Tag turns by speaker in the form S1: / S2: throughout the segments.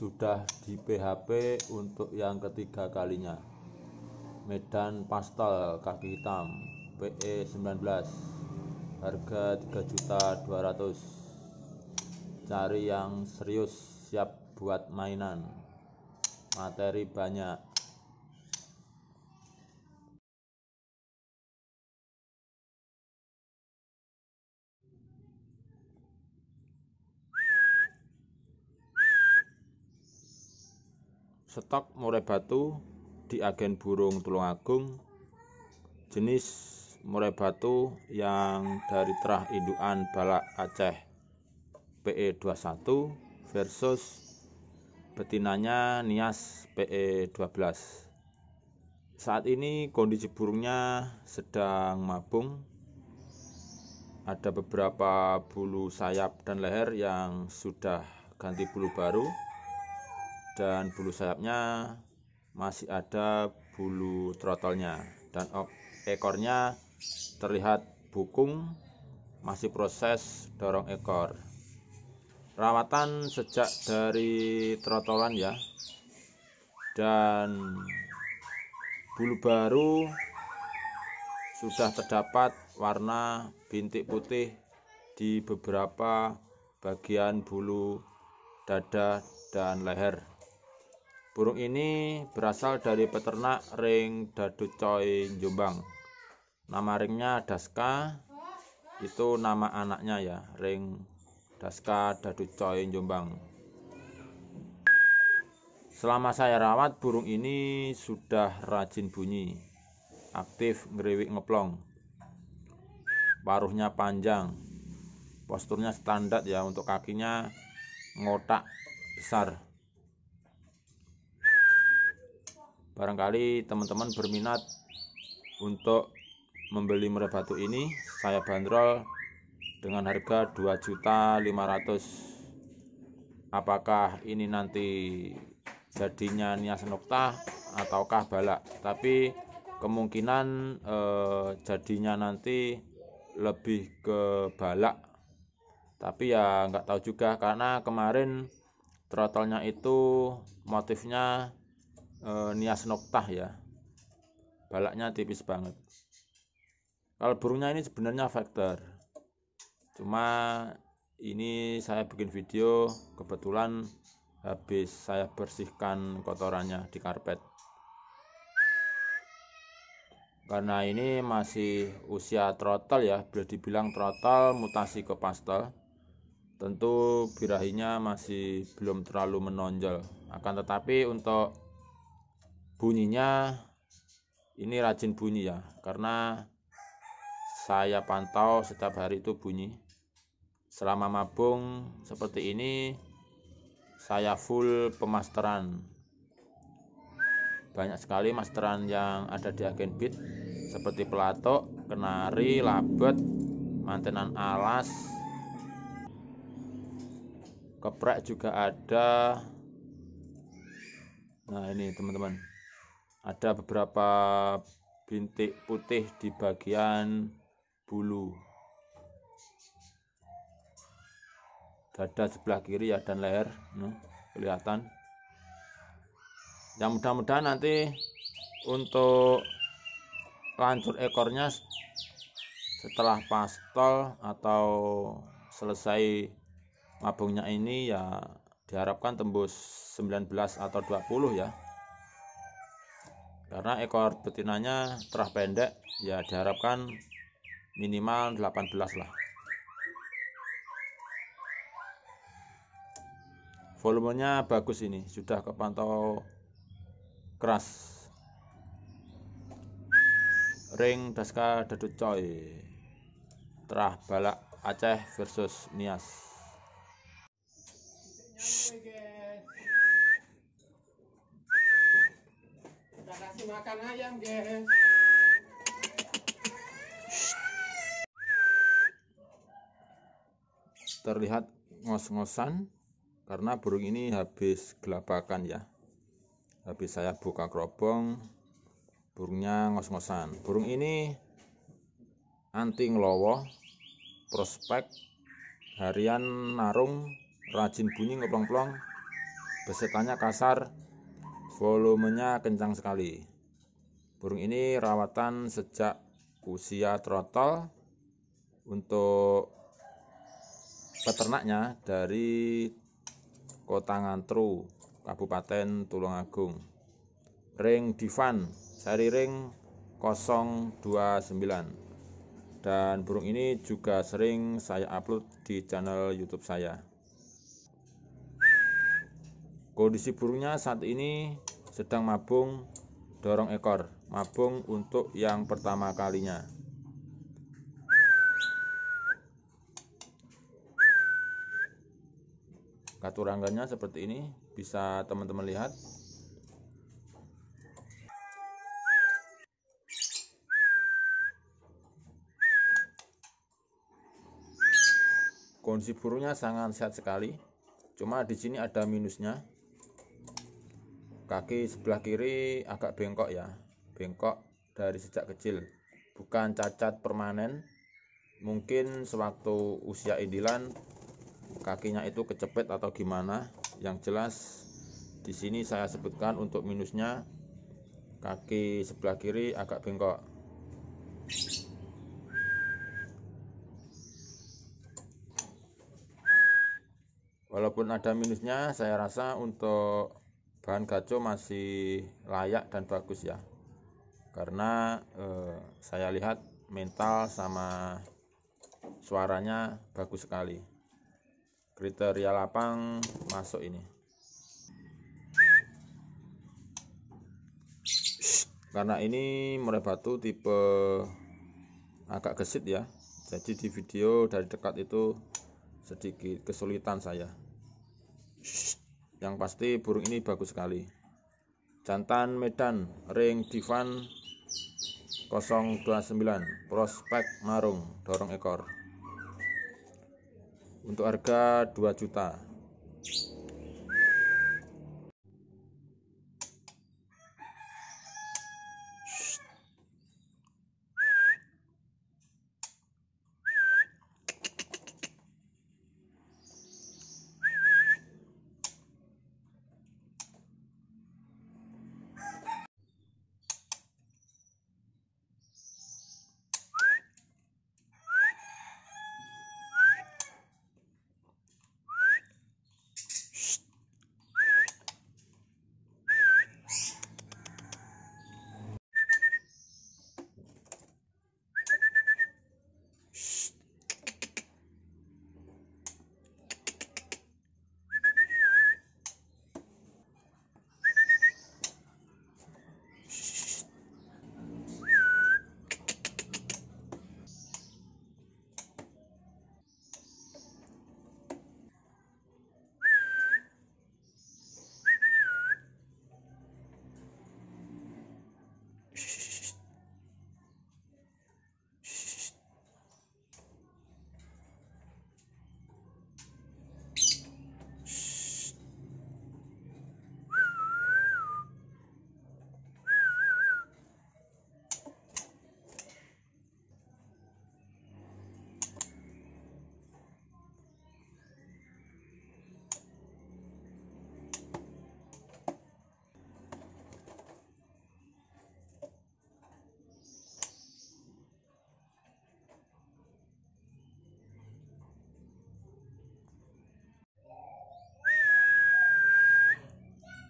S1: sudah di PHP untuk yang ketiga kalinya Medan Pastel kaki hitam PE 19 harga juta 3.200 cari yang serius siap buat mainan materi banyak Stok murai batu di agen burung Tulungagung jenis murai batu yang dari terah induan balak Aceh PE21 versus betinanya Nias PE12 saat ini kondisi burungnya sedang mabung ada beberapa bulu sayap dan leher yang sudah ganti bulu baru dan bulu sayapnya masih ada bulu trotolnya dan ekornya terlihat bukung masih proses dorong ekor rawatan sejak dari trotolan ya dan bulu baru sudah terdapat warna bintik putih di beberapa bagian bulu dada dan leher Burung ini berasal dari peternak ring Daducoy Jombang. Nama ringnya Daska, itu nama anaknya ya, ring Daska Daducoy Jombang. Selama saya rawat, burung ini sudah rajin bunyi, aktif ngeriwik ngeplong. Paruhnya panjang, posturnya standar ya, untuk kakinya ngotak besar. barangkali teman-teman berminat untuk membeli murai batu ini saya bandrol dengan harga 2.500 apakah ini nanti jadinya nias nokta ataukah balak tapi kemungkinan eh, jadinya nanti lebih ke balak tapi ya nggak tahu juga karena kemarin trotolnya itu motifnya e, nias noktah ya balaknya tipis banget kalau burungnya ini sebenarnya vektor cuma ini saya bikin video kebetulan habis saya bersihkan kotorannya di karpet karena ini masih usia trotol ya boleh dibilang trotol mutasi ke pastel tentu birahinya masih belum terlalu menonjol akan tetapi untuk bunyinya ini rajin bunyi ya karena saya pantau setiap hari itu bunyi selama mabung seperti ini saya full pemasteran banyak sekali masteran yang ada di agen beat seperti pelatok, kenari, labet, mantenan alas keprek juga ada nah ini teman-teman ada beberapa bintik putih di bagian bulu. Dada sebelah kiri ya dan leher, nah, kelihatan. Yang mudah-mudahan nanti untuk lancur ekornya setelah pastel atau selesai mabungnya ini ya diharapkan tembus 19 atau 20 ya karena ekor betinanya terah pendek ya diharapkan minimal 18 lah volumenya bagus ini sudah kepantau keras ring daska dadut coy terah balak Aceh versus Nias Shhh. ayam, guys. Terlihat ngos-ngosan karena burung ini habis gelapakan ya. Habis saya buka kerobong, burungnya ngos-ngosan. Burung ini anting ngelowo, prospek, harian narung, rajin bunyi ngeplong-plong, besetannya kasar, volumenya kencang sekali. Burung ini rawatan sejak usia trotol untuk peternaknya dari Kota Ngantru, Kabupaten Tulungagung. Ring Divan, seri ring 029 dan burung ini juga sering saya upload di channel YouTube saya. Kondisi burungnya saat ini sedang mabung dorong ekor mabung untuk yang pertama kalinya. Katurangganya seperti ini, bisa teman-teman lihat. Kondisi burungnya sangat sehat sekali. Cuma di sini ada minusnya. Kaki sebelah kiri agak bengkok ya, bengkok dari sejak kecil, bukan cacat permanen. Mungkin sewaktu usia idilan kakinya itu kecepet atau gimana. Yang jelas di sini saya sebutkan untuk minusnya kaki sebelah kiri agak bengkok. Walaupun ada minusnya, saya rasa untuk bahan gaco masih layak dan bagus ya karena eh, saya lihat mental sama suaranya bagus sekali kriteria lapang masuk ini karena ini murai batu tipe agak gesit ya jadi di video dari dekat itu sedikit kesulitan saya yang pasti burung ini bagus sekali jantan medan ring divan 029 Prospek Marung Dorong Ekor untuk harga 2 juta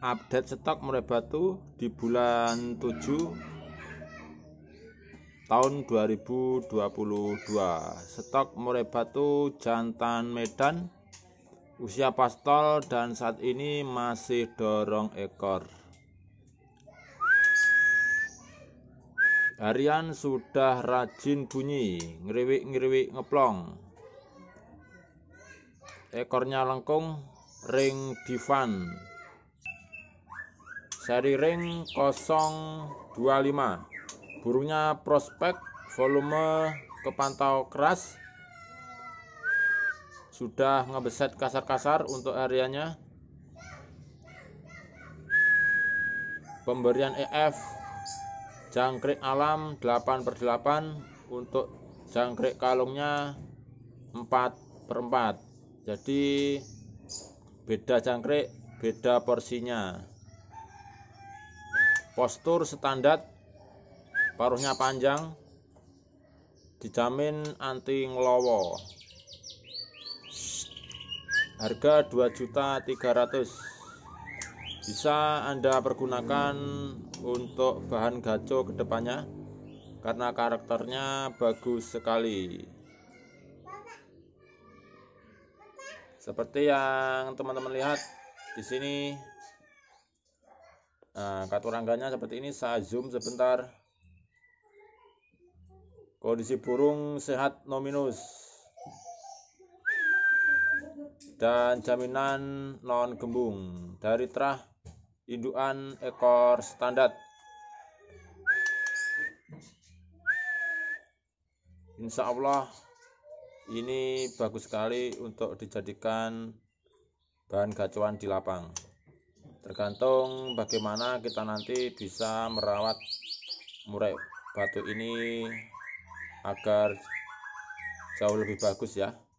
S1: update stok murai batu di bulan 7 tahun 2022 stok murai batu jantan medan usia pastol dan saat ini masih dorong ekor harian sudah rajin bunyi ngeriwik-ngeriwik ngeplong ekornya lengkung ring divan dari ring 025 burungnya prospek volume kepantau keras sudah ngebeset kasar-kasar untuk areanya pemberian EF jangkrik alam 8 per 8 untuk jangkrik kalungnya 4 per 4 jadi beda jangkrik beda porsinya postur standar paruhnya panjang dijamin anti ngelowo harga 2.300 bisa anda pergunakan untuk bahan gaco kedepannya karena karakternya bagus sekali seperti yang teman-teman lihat di sini Nah, katurangganya seperti ini saya zoom sebentar. Kondisi burung sehat nominus. Dan jaminan non gembung dari terah induan ekor standar. Insya Allah ini bagus sekali untuk dijadikan bahan gacuan di lapang tergantung bagaimana kita nanti bisa merawat murai batu ini agar jauh lebih bagus ya